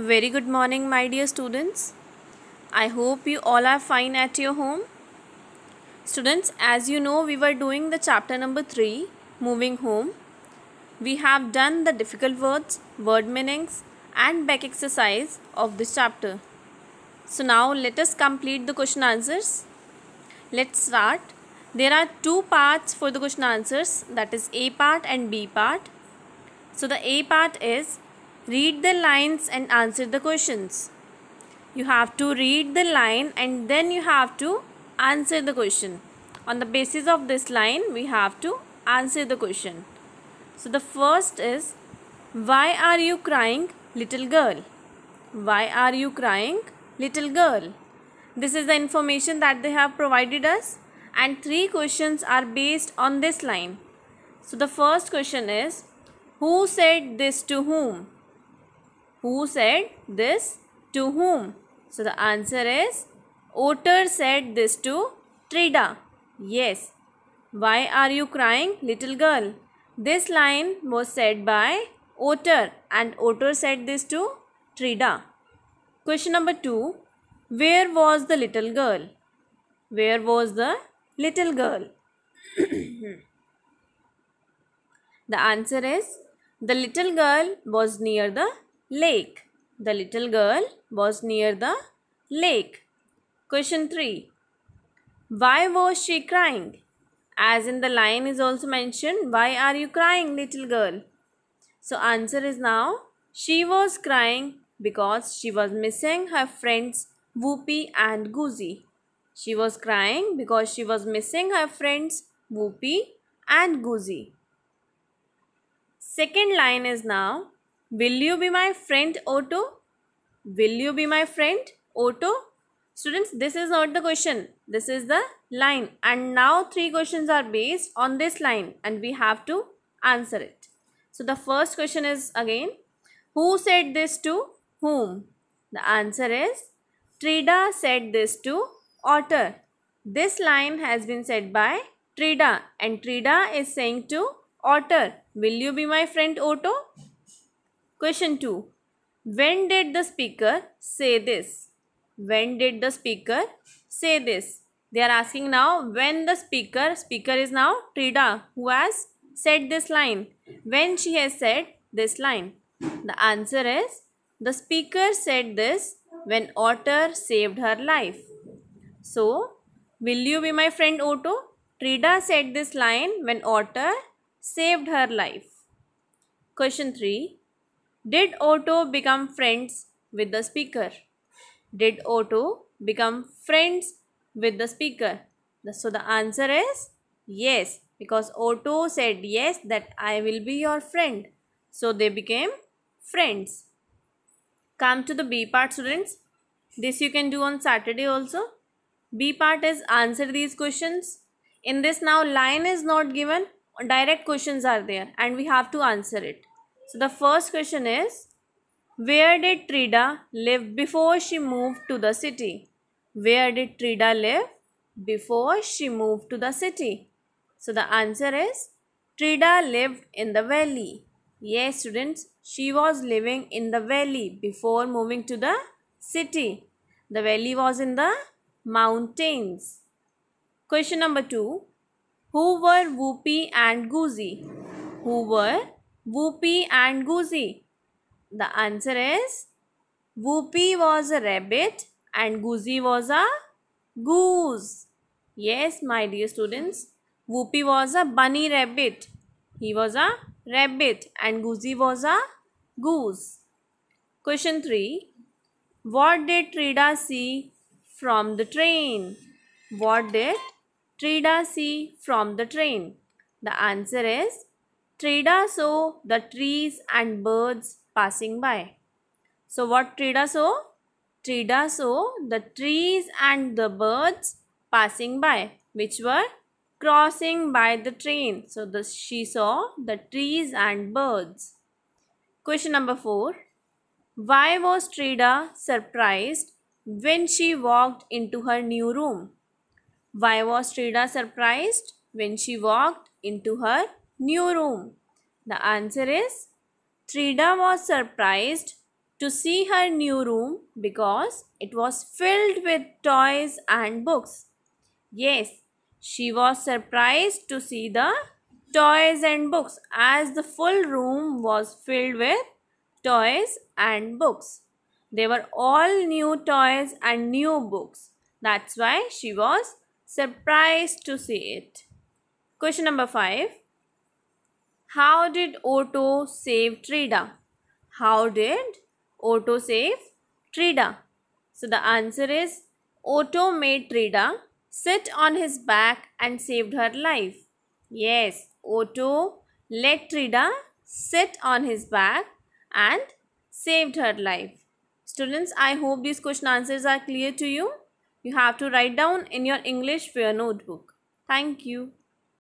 Very good morning my dear students. I hope you all are fine at your home. Students as you know we were doing the chapter number 3 moving home. We have done the difficult words, word meanings and back exercise of this chapter. So now let us complete the question answers. Let's start. There are two parts for the question answers that is A part and B part. So the A part is Read the lines and answer the questions. You have to read the line and then you have to answer the question. On the basis of this line, we have to answer the question. So the first is, Why are you crying, little girl? Why are you crying, little girl? This is the information that they have provided us and three questions are based on this line. So the first question is, Who said this to whom? Who said this to whom? So the answer is Otter said this to Trida. Yes. Why are you crying, little girl? This line was said by Otter and Otter said this to Trida. Question number 2. Where was the little girl? Where was the little girl? the answer is the little girl was near the lake. The little girl was near the lake. Question 3. Why was she crying? As in the line is also mentioned, why are you crying little girl? So answer is now, she was crying because she was missing her friends Whoopi and Goosey. She was crying because she was missing her friends Whoopi and Goosey. Second line is now, Will you be my friend, Otto? Will you be my friend, Otto? Students, this is not the question. This is the line. And now three questions are based on this line and we have to answer it. So the first question is again, who said this to whom? The answer is, Trida said this to Otter. This line has been said by Trida and Trida is saying to Otter, will you be my friend Otto? Question 2. When did the speaker say this? When did the speaker say this? They are asking now when the speaker, speaker is now Trida who has said this line. When she has said this line. The answer is the speaker said this when Otter saved her life. So, will you be my friend Otto? Trida said this line when Otter saved her life. Question 3. Did Otto become friends with the speaker? Did Otto become friends with the speaker? So the answer is yes because Otto said yes that I will be your friend. So they became friends. Come to the B part students. This you can do on Saturday also. B part is answer these questions. In this now line is not given. Direct questions are there and we have to answer it. So the first question is, where did Trida live before she moved to the city? Where did Trida live before she moved to the city? So the answer is, Trida lived in the valley. Yes, students, she was living in the valley before moving to the city. The valley was in the mountains. Question number two. Who were Whoopi and Goosey? Who were Whoopi and Goosey? The answer is Whoopi was a rabbit and Goosey was a goose. Yes, my dear students, Whoopi was a bunny rabbit. He was a rabbit and Goosey was a goose. Question 3. What did Trida see from the train? What did Trida see from the train? The answer is Trida saw the trees and birds passing by. So what Trida saw? Trida saw the trees and the birds passing by which were crossing by the train. So the, she saw the trees and birds. Question number 4. Why was Trida surprised when she walked into her new room? Why was Trida surprised when she walked into her new room? The answer is Trida was surprised to see her new room because it was filled with toys and books. Yes, she was surprised to see the toys and books as the full room was filled with toys and books. They were all new toys and new books. That's why she was surprised to see it. Question number 5. How did Otto save Trida? How did Otto save Trida? So the answer is Otto made Trida sit on his back and saved her life. Yes, Otto let Trida sit on his back and saved her life. Students, I hope these question answers are clear to you. You have to write down in your English Fair notebook. Thank you.